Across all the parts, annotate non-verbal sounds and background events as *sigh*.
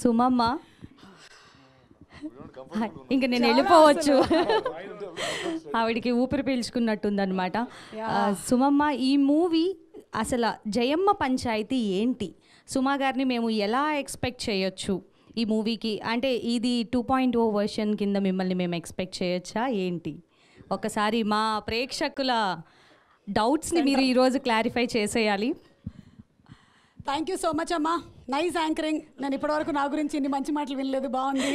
సుమమ్మ ఇంకా నేను వెళ్ళిపోవచ్చు ఆవిడికి ఊపిరి పీల్చుకున్నట్టుందనమాట సుమమ్మ ఈ మూవీ అసలు జయమ్మ పంచాయతీ ఏంటి సుమా గారిని మేము ఎలా ఎక్స్పెక్ట్ చేయొచ్చు ఈ మూవీకి అంటే ఇది టూ పాయింట్ ఓ వర్షన్ కింద మిమ్మల్ని మేము ఎక్స్పెక్ట్ చేయొచ్చా ఏంటి ఒకసారి మా ప్రేక్షకుల డౌట్స్ని మీరు ఈరోజు క్లారిఫై చేసేయాలి థ్యాంక్ యూ సో మచ్ అమ్మా నైస్ యాంకరింగ్ నేను ఇప్పటివరకు నా గురించి ఇన్ని మంచి మాటలు వినలేదు బాగుంది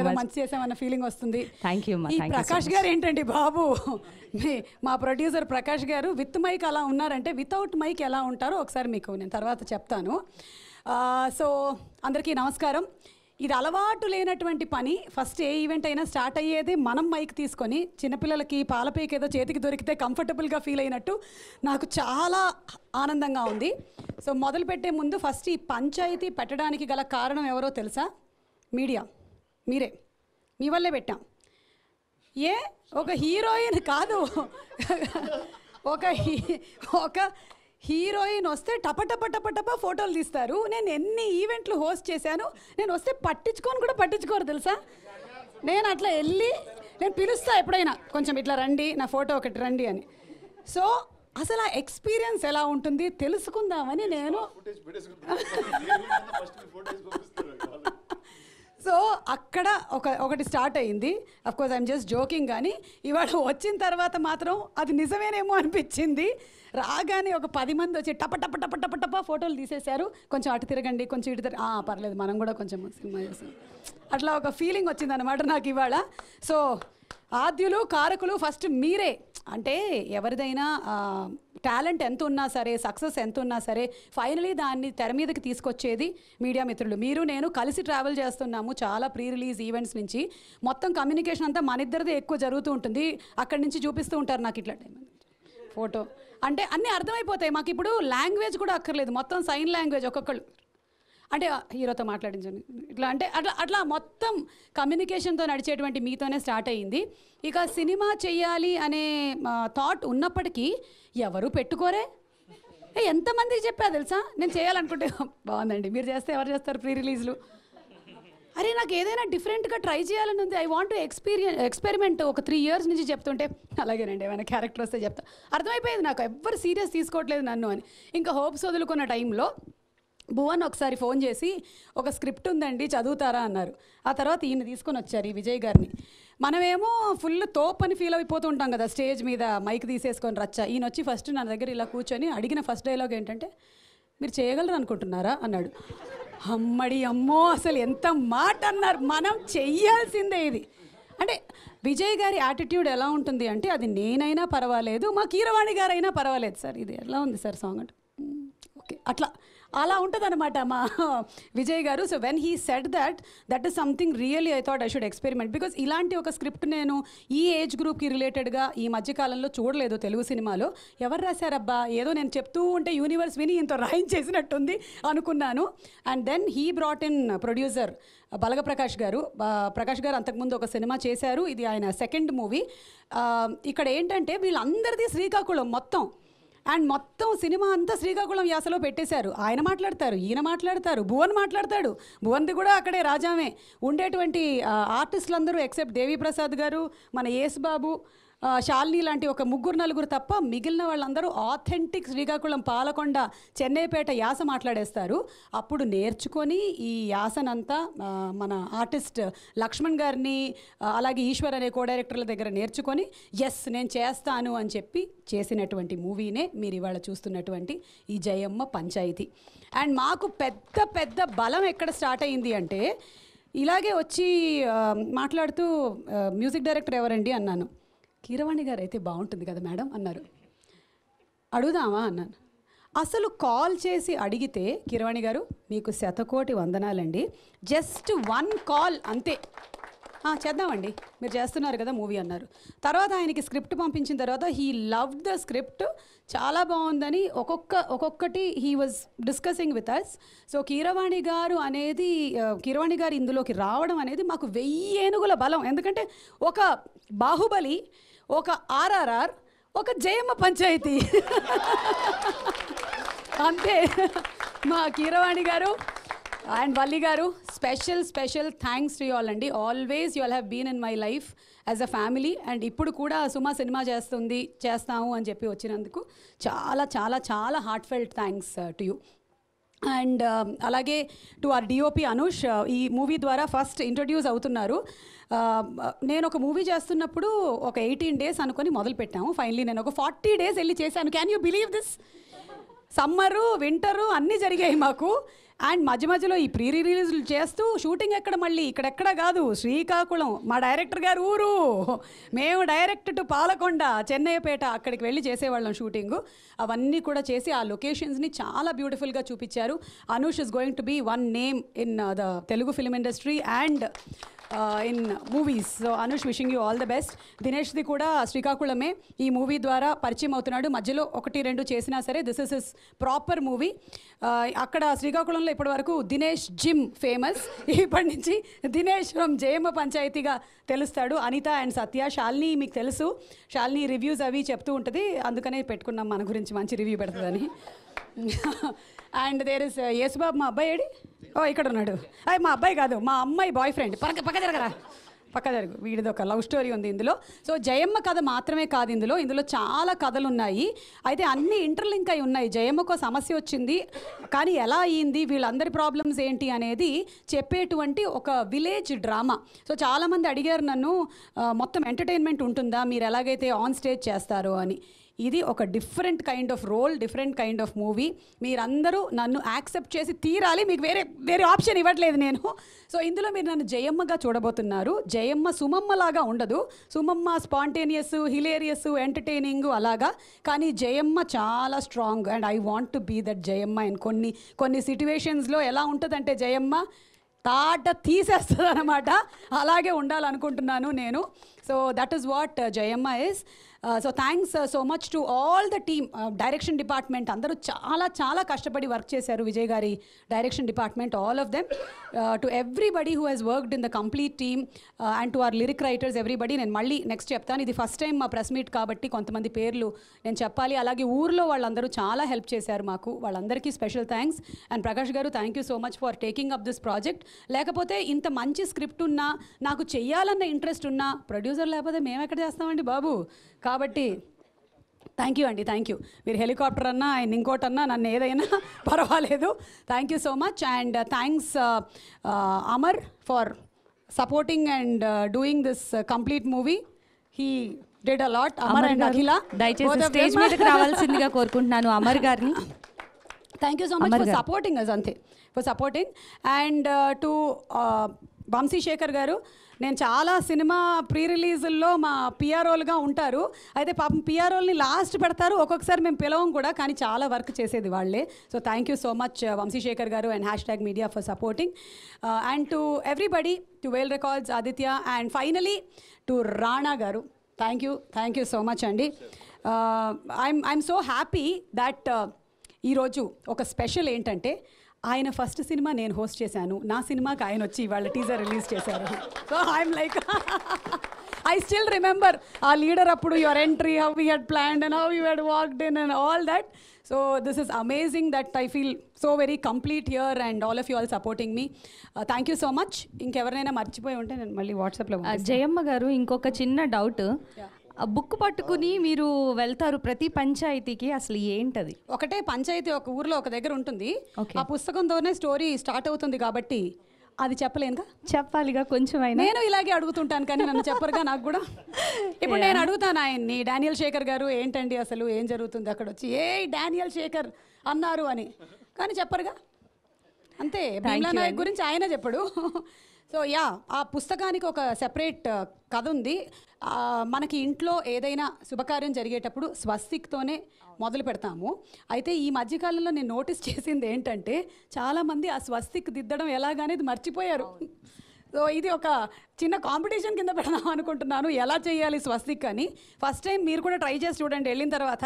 ఏదో మంచి చేసామన్న ఫీలింగ్ వస్తుంది థ్యాంక్ యూ ప్రకాష్ గారు ఏంటండి బాబు మా ప్రొడ్యూసర్ ప్రకాష్ గారు విత్ మైక్ అలా ఉన్నారంటే వితౌట్ మైక్ ఎలా ఉంటారో ఒకసారి మీకు నేను తర్వాత చెప్తాను సో అందరికీ నమస్కారం ఇది అలవాటు లేనటువంటి పని ఫస్ట్ ఏ ఈవెంట్ అయినా స్టార్ట్ అయ్యేది మనం మైక్ తీసుకొని చిన్నపిల్లలకి పాలపేకి ఏదో చేతికి దొరికితే కంఫర్టబుల్గా ఫీల్ అయినట్టు నాకు చాలా ఆనందంగా ఉంది సో మొదలు పెట్టే ముందు ఫస్ట్ ఈ పంచాయతీ పెట్టడానికి గల కారణం ఎవరో తెలుసా మీడియా మీరే మీ వల్లే పెట్టాం ఏ ఒక హీరోయిన్ కాదు *laughs* ఒక ఒక హీరోయిన్ వస్తే టపటప టపటప ఫోటోలు తీస్తారు నేను ఎన్ని ఈవెంట్లు హోస్ట్ చేశాను నేను వస్తే పట్టించుకొని కూడా పట్టించుకోరు తెలుసా నేను అట్లా వెళ్ళి నేను పిలుస్తా ఎప్పుడైనా కొంచెం ఇట్లా రండి నా ఫోటో ఒకటి రండి అని సో అసలు ఆ ఎక్స్పీరియన్స్ ఎలా ఉంటుంది తెలుసుకుందామని నేను సో అక్కడ ఒక ఒకటి స్టార్ట్ అయింది కోర్స్ ఐఎమ్ జస్ట్ జోకింగ్ కానీ ఇవాళ వచ్చిన తర్వాత మాత్రం అది నిజమేనేమో అనిపించింది రాగానే ఒక పది మంది వచ్చి టప టప టప టప టప ఫోటోలు తీసేశారు కొంచెం అటు తిరగండి కొంచెం ఇటు తిరగ పర్లేదు మనం కూడా కొంచెం సినిమా చేసాం అట్లా ఒక ఫీలింగ్ వచ్చింది అనమాట నాకు ఇవాళ సో ఆద్యులు కారకులు ఫస్ట్ మీరే అంటే ఎవరిదైనా టాలెంట్ ఎంత ఉన్నా సరే సక్సెస్ ఎంత ఉన్నా సరే ఫైనలీ దాన్ని తెర మీదకి తీసుకొచ్చేది మీడియా మిత్రులు మీరు నేను కలిసి ట్రావెల్ చేస్తున్నాము చాలా ప్రీ రిలీజ్ ఈవెంట్స్ నుంచి మొత్తం కమ్యూనికేషన్ అంతా మన ఇద్దరిదే ఎక్కువ జరుగుతూ ఉంటుంది అక్కడి నుంచి చూపిస్తూ ఉంటారు నాకు ఇట్లా ఫోటో అంటే అన్నీ అర్థమైపోతాయి మాకు ఇప్పుడు లాంగ్వేజ్ కూడా అక్కర్లేదు మొత్తం సైన్ లాంగ్వేజ్ ఒక్కొక్కళ్ళు అంటే హీరోతో మాట్లాడించండి ఇట్లా అంటే అట్లా అట్లా మొత్తం కమ్యూనికేషన్తో నడిచేటువంటి మీతోనే స్టార్ట్ అయ్యింది ఇక సినిమా చేయాలి అనే థాట్ ఉన్నప్పటికీ ఎవరు పెట్టుకోరే ఎంతమందికి చెప్పా తెలుసా నేను చేయాలనుకుంటే బాగుందండి మీరు చేస్తే ఎవరు చేస్తారు ప్రీ రిలీజ్లు అరే నాకు ఏదైనా డిఫరెంట్గా ట్రై చేయాలని ఉంది ఐ వాంట్ ఎక్స్పీరియన్ ఎక్స్పెరిమెంట్ ఒక త్రీ ఇయర్స్ నుంచి చెప్తుంటే అలాగేనండి ఏమైనా క్యారెక్టర్ వస్తే చెప్తా అర్థమైపోయేది నాకు ఎవ్వరు సీరియస్ తీసుకోవట్లేదు నన్ను అని ఇంకా హోప్స్ వదులుకున్న టైంలో భువన్ ఒకసారి ఫోన్ చేసి ఒక స్క్రిప్ట్ ఉందండి చదువుతారా అన్నారు ఆ తర్వాత ఈయన తీసుకొని వచ్చారు ఈ విజయ్ గారిని మనమేమో ఫుల్ తోపని అని ఫీల్ అయిపోతూ ఉంటాం కదా స్టేజ్ మీద మైక్ తీసేసుకొని రచ్చ ఈయన వచ్చి ఫస్ట్ నా దగ్గర ఇలా కూర్చొని అడిగిన ఫస్ట్ డైలాగ్ ఏంటంటే మీరు చేయగలరు అనుకుంటున్నారా అన్నాడు అమ్మడి అమ్మో అసలు ఎంత మాట అన్నారు మనం చెయ్యాల్సిందే ఇది అంటే విజయ్ గారి యాటిట్యూడ్ ఎలా ఉంటుంది అంటే అది నేనైనా పర్వాలేదు మా కీరవాణి గారైనా పర్వాలేదు సార్ ఇది ఎలా ఉంది సార్ సాంగ్ అంటే ఓకే అట్లా అలా అనమాట మా Vijay garu so when he set that that is something really I thought I should experiment because ఇలాంటి ఒక స్క్రిప్ట్ నేను ఈ ఏజ్ గ్రూప్కి రిలేటెడ్గా ఈ మధ్యకాలంలో చూడలేదు తెలుగు సినిమాలో ఎవరు రాశారబ్బా ఏదో నేను చెప్తూ ఉంటే యూనివర్స్ విని ఇంత చేసినట్టుంది అనుకున్నాను and then he brought in producer Balaga Prakash garu Prakash గారు అంతకుముందు ఒక సినిమా చేశారు ఇది ఆయన సెకండ్ మూవీ ఇక్కడ ఏంటంటే వీళ్ళందరిది శ్రీకాకుళం మొత్తం అండ్ మొత్తం సినిమా అంతా శ్రీకాకుళం యాసలో పెట్టేశారు ఆయన మాట్లాడతారు ఈయన మాట్లాడతారు భువన్ మాట్లాడతాడు భువన్ది కూడా అక్కడే రాజామే ఉండేటువంటి ఆర్టిస్టులందరూ ఎక్సెప్ట్ దేవిప్రసాద్ గారు మన యేసుబాబు శాలిని లాంటి ఒక ముగ్గురు నలుగురు తప్ప మిగిలిన వాళ్ళందరూ ఆథెంటిక్ శ్రీకాకుళం పాలకొండ చెన్నైపేట యాస మాట్లాడేస్తారు అప్పుడు నేర్చుకొని ఈ యాసనంతా మన ఆర్టిస్ట్ లక్ష్మణ్ గారిని అలాగే ఈశ్వర్ అనే కో డైరెక్టర్ల దగ్గర నేర్చుకొని ఎస్ నేను చేస్తాను అని చెప్పి చేసినటువంటి మూవీనే మీరు ఇవాళ చూస్తున్నటువంటి ఈ జయమ్మ పంచాయతీ అండ్ మాకు పెద్ద పెద్ద బలం ఎక్కడ స్టార్ట్ అయింది అంటే ఇలాగే వచ్చి మాట్లాడుతూ మ్యూజిక్ డైరెక్టర్ ఎవరండి అన్నాను కీరవాణి గారు అయితే బాగుంటుంది కదా మేడం అన్నారు అడుగుదామా అన్నాను అసలు కాల్ చేసి అడిగితే కిరవాణి గారు మీకు శతకోటి వందనాలండి జస్ట్ వన్ కాల్ అంతే చేద్దామండి మీరు చేస్తున్నారు కదా మూవీ అన్నారు తర్వాత ఆయనకి స్క్రిప్ట్ పంపించిన తర్వాత హీ లవ్ ద స్క్రిప్ట్ చాలా బాగుందని ఒక్కొక్క ఒక్కొక్కటి he was discussing with us so Keeravani garu అనేది కీరవాణి గారు ఇందులోకి రావడం అనేది మాకు వెయ్యి ఏనుగుల బలం ఎందుకంటే ఒక బాహుబలి ఒక ఆర్ఆర్ఆర్ ఒక జయమ్మ పంచాయతీ *laughs* అంతే మా కీరవాణి గారు and Valli garu special special thanks to all అండి always you all have been in my life as a family and ఇప్పుడు కూడా సుమా సినిమా చేస్తుంది చేస్తాము అని చెప్పి వచ్చినందుకు చాలా చాలా చాలా heartfelt thanks to you and um, అలాగే టు ఆర్ డిఓపి అనుష్ ఈ మూవీ ద్వారా ఫస్ట్ ఇంట్రొడ్యూస్ అవుతున్నారు uh, uh, నేను ఒక మూవీ చేస్తున్నప్పుడు ఒక ఎయిటీన్ డేస్ అనుకొని మొదలుపెట్టాము ఫైనలీ నేను ఒక ఫార్టీ డేస్ వెళ్ళి చేశాను can you believe this summer winter అన్నీ జరిగాయి మాకు అండ్ మధ్య మధ్యలో ఈ ప్రీ రిలీజ్లు చేస్తూ షూటింగ్ ఎక్కడ మళ్ళీ ఇక్కడెక్కడ కాదు శ్రీకాకుళం మా డైరెక్టర్ గారు ఊరు మేము డైరెక్ట్ టు పాలకొండ చెన్నైపేట అక్కడికి వెళ్ళి చేసేవాళ్ళం షూటింగు అవన్నీ కూడా చేసి ఆ లొకేషన్స్ని చాలా బ్యూటిఫుల్గా చూపించారు Anush is going to be one name in uh, the Telugu film industry and in movies so Anush wishing you all the best దినేష్ది కూడా శ్రీకాకుళమే ఈ మూవీ ద్వారా పరిచయం అవుతున్నాడు మధ్యలో ఒకటి రెండు చేసినా సరే this is is proper movie అక్కడ శ్రీకాకుళంలో ఇప్పటి వరకు దినేష్ జిమ్ ఫేమస్ ఇప్పటి నుంచి దినేష్ ఫ్రమ్ జయమ్మ పంచాయతీగా తెలుస్తాడు అనిత అండ్ సత్య షాలిని మీకు తెలుసు షాలిని రివ్యూస్ అవి చెప్తూ ఉంటుంది అందుకనే పెట్టుకున్నాం మన గురించి మంచి రివ్యూ పెడుతుందని అండ్ దేర్ ఇస్ యేసుబాబు మా అబ్బాయి ఏడి ఓ ఇక్కడ ఉన్నాడు అయ్యి మా అబ్బాయి కాదు మా అమ్మాయి బాయ్ ఫ్రెండ్ పక్క పక్క జరగరా పక్క జరుగు వీడిది ఒక లవ్ స్టోరీ ఉంది ఇందులో సో జయమ్మ కథ మాత్రమే కాదు ఇందులో ఇందులో చాలా కథలు ఉన్నాయి అయితే అన్ని ఇంటర్లింక్ అయి ఉన్నాయి జయమ్మకు సమస్య వచ్చింది కానీ ఎలా అయ్యింది వీళ్ళందరి ప్రాబ్లమ్స్ ఏంటి అనేది చెప్పేటువంటి ఒక విలేజ్ డ్రామా సో చాలామంది అడిగారు నన్ను మొత్తం ఎంటర్టైన్మెంట్ ఉంటుందా మీరు ఎలాగైతే ఆన్ స్టేజ్ చేస్తారో అని ఇది ఒక different kind of role different kind of movie మీరందరూ నన్ను యాక్సెప్ట్ చేసి తీరాలి మీకు వేరే వేరే ఆప్షన్ ఇవ్వట్లేదు నేను సో ఇందులో మీరు నన్ను జయమ్మగా చూడబోతున్నారు జయమ్మ సుమమ్మలాగా ఉండదు సుమమ్మ స్పాంటేనియస్ హిలేరియస్ ఎంటర్టైనింగ్ అలాగా కానీ జయమ్మ చాలా strong and I want to be that Jayamma and కొన్ని కొన్ని సిట్యువేషన్స్లో ఎలా ఉంటుందంటే జయమ్మ తాట తీసేస్తుంది అనమాట అలాగే ఉండాలనుకుంటున్నాను నేను so that is what uh, is so thanks so much to all the to direction department uh, అందరూ చాలా చాలా కష్టపడి వర్క్ చేశారు విజయ్ గారి direction department all of them to everybody who has worked in the complete team and to our lyric writers everybody నేను మళ్ళీ next చెప్తాను ఇది ఫస్ట్ టైం మా ప్రెస్ మీట్ కాబట్టి కొంతమంది పేర్లు నేను చెప్పాలి అలాగే ఊర్లో వాళ్ళందరూ చాలా హెల్ప్ చేశారు మాకు వాళ్ళందరికీ special thanks and Prakash garu thank you so much for taking up this project లేకపోతే ఇంత మంచి స్క్రిప్ట్ ఉన్నా నాకు చెయ్యాలన్న ఇంట్రెస్ట్ ఉన్నా ప్రొడ్యూసర్ ఆర్గనైజర్ లేకపోతే మేము ఎక్కడ చేస్తామండి బాబు కాబట్టి థ్యాంక్ యూ అండి థ్యాంక్ యూ మీరు హెలికాప్టర్ అన్నా ఆయన ఇంకోటి అన్నా నన్ను ఏదైనా *laughs* పర్వాలేదు thank you so much and thanks Amar for supporting and doing this complete movie he did a lot Amar and Akhila దయచేసి స్టేజ్ మీదకి రావాల్సిందిగా *laughs* కోరుకుంటున్నాను అమర్ గారిని thank you so much for supporting us అంతే for supporting and to Vamshi Shekhar garu నేను చాలా సినిమా ప్రీ రిలీజుల్లో మా పిఆర్ఓలుగా ఉంటారు అయితే పాపం పిఆర్ఓల్ని లాస్ట్ పెడతారు ఒక్కొక్కసారి మేము పిలవం కూడా కానీ చాలా వర్క్ చేసేది వాళ్ళే so thank you so much Vamshi Shekhar garu and hashtag media for supporting and to everybody to Whale Records Aditya and finally to Rana garu thank you thank you so much అండి I'm I'm so happy that ఈరోజు ఒక special ఏంటంటే ఆయన first cinema నేను host చేశాను నా సినిమాకి ఆయన వచ్చి ఇవాళ టీజర్ రిలీజ్ చేశారు so I'm like I still remember ఆ లీడర్ అప్పుడు your entry how you had planned and how you had walked in and all that so this is amazing that I feel so very complete year and all of you all supporting మీ thank you so much ఇంకెవరైనా మర్చిపోయి ఉంటే నేను మళ్ళీ వాట్సాప్లో జయమ్మ గారు ఇంకొక చిన్న డౌట్ ఆ బుక్ పట్టుకుని మీరు వెళ్తారు ప్రతి పంచాయతీకి అసలు ఏంటది ఒకటే పంచాయతీ ఒక ఊర్లో ఒక దగ్గర ఉంటుంది ఆ పుస్తకంతోనే స్టోరీ స్టార్ట్ అవుతుంది కాబట్టి అది చెప్పలేనుగా చెప్పాలిగా కొంచెం అయినా నేను ఇలాగే అడుగుతుంటాను కానీ నన్ను చెప్పరుగా నాకు కూడా ఇప్పుడు నేను అడుగుతాను ఆయన్ని డానియల్ శేఖర్ గారు ఏంటండి అసలు ఏం జరుగుతుంది అక్కడ వచ్చి ఏ డానియల్ శేఖర్ అన్నారు అని కానీ చెప్పరుగా అంతే భీమ్లా నాయక్ గురించి ఆయన చెప్పడు సో యా ఆ పుస్తకానికి ఒక సెపరేట్ uh, కథ ఉంది మనకి ఇంట్లో ఏదైనా శుభకార్యం జరిగేటప్పుడు స్వస్తిక్తోనే మొదలు పెడతాము అయితే ఈ మధ్యకాలంలో నేను నోటీస్ *laughs* చేసింది ఏంటంటే చాలామంది ఆ స్వస్తిక్ దిద్దడం ఎలాగనేది మర్చిపోయారు సో *laughs* ఇది ఒక చిన్న కాంపిటీషన్ కింద పెడదాం అనుకుంటున్నాను ఎలా చేయాలి స్వస్తిక్ అని ఫస్ట్ టైం మీరు కూడా ట్రై చేసి చూడండి వెళ్ళిన తర్వాత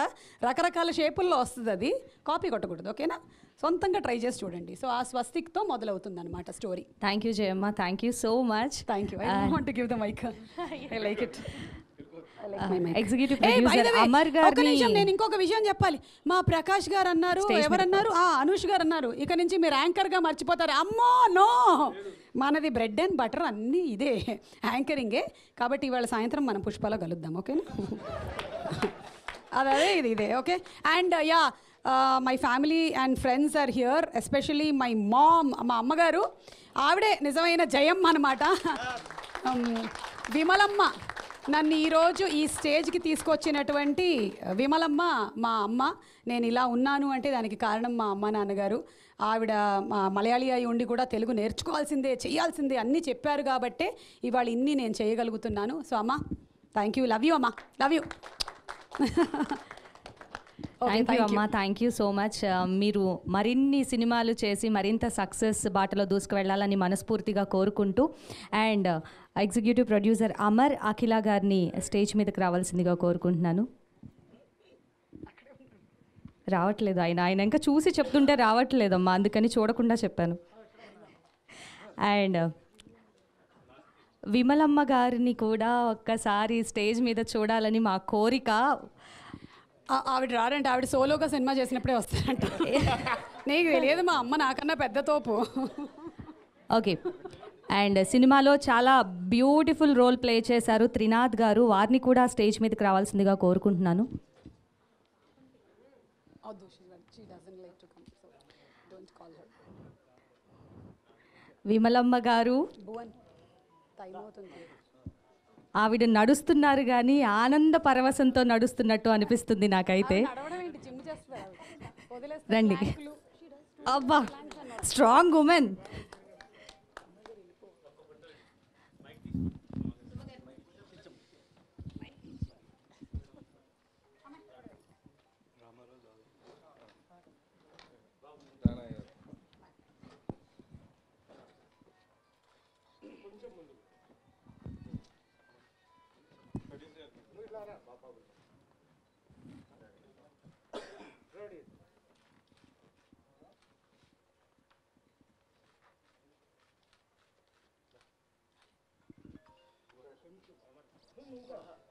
రకరకాల షేపుల్లో వస్తుంది అది కాపీ కొట్టకూడదు ఓకేనా సొంతంగా ట్రై చేసి చూడండి సో ఆ స్వస్తిక్తో మొదలవుతుంది అనమాట story thank you Jayamma thank you so much thank you I want give the mike I like it executive నేను ఇంకొక విషయం చెప్పాలి మా ప్రకాష్ గారు అన్నారు ఎవరన్నారు ఆ అనుష్ గారు అన్నారు ఇక నుంచి మీరు యాంకర్ గా మర్చిపోతారు అమ్మో నో మనది బ్రెడ్ అండ్ బటర్ అన్ని ఇదే యాంకరింగే కాబట్టి ఇవాళ సాయంత్రం మనం పుష్పలో కలుద్దాం ఓకేనా అదే ఇది ఇదే okay and yeah my family and friends are here especially my mom మా అమ్మగారు ఆవిడే నిజమైన జయమ్మ అనమాట um, విమలమ్మ నన్ను ఈరోజు ఈ స్టేజ్కి తీసుకొచ్చినటువంటి uh, విమలమ్మ మా అమ్మ నేను ఇలా ఉన్నాను అంటే దానికి కారణం మా అమ్మ నాన్నగారు ఆవిడ మలయాళీ అయి ఉండి కూడా తెలుగు నేర్చుకోవాల్సిందే చేయాల్సిందే అన్నీ చెప్పారు కాబట్టే ఇవాళ ఇన్ని నేను చేయగలుగుతున్నాను సో అమ్మ థ్యాంక్ యూ లవ్ యూ అమ్మ లవ్ యూ *laughs* థ్యాంక్ యూ అమ్మా థ్యాంక్ యూ సో మచ్ మీరు మరిన్ని సినిమాలు చేసి మరింత సక్సెస్ బాటలో దూసుకువెళ్ళాలని మనస్ఫూర్తిగా కోరుకుంటూ and executive producer Amar Akhila గారిని స్టేజ్ మీదకి రావాల్సిందిగా కోరుకుంటున్నాను రావట్లేదు ఆయన ఆయన ఇంకా చూసి చెప్తుంటే రావట్లేదమ్మా అందుకని చూడకుండా చెప్పాను అండ్ uh, విమలమ్మ గారిని కూడా ఒక్కసారి స్టేజ్ మీద చూడాలని మా కోరిక ఆవిడ రారంట ఆవిడ సోలోగా సినిమా చేసినప్పుడే వస్తారంట నీకు తెలియదు మా అమ్మ నాకన్నా పెద్ద తోపు ఓకే అండ్ సినిమాలో చాలా బ్యూటిఫుల్ రోల్ ప్లే చేశారు త్రినాథ్ గారు వారిని కూడా స్టేజ్ మీదకి రావాల్సిందిగా కోరుకుంటున్నాను విమలమ్మ గారు ఆవిడ నడుస్తున్నారు కానీ ఆనంద పరవశంతో నడుస్తున్నట్టు అనిపిస్తుంది నాకైతే రండి అబ్బా strong women Sara Baba Ready. Thank you.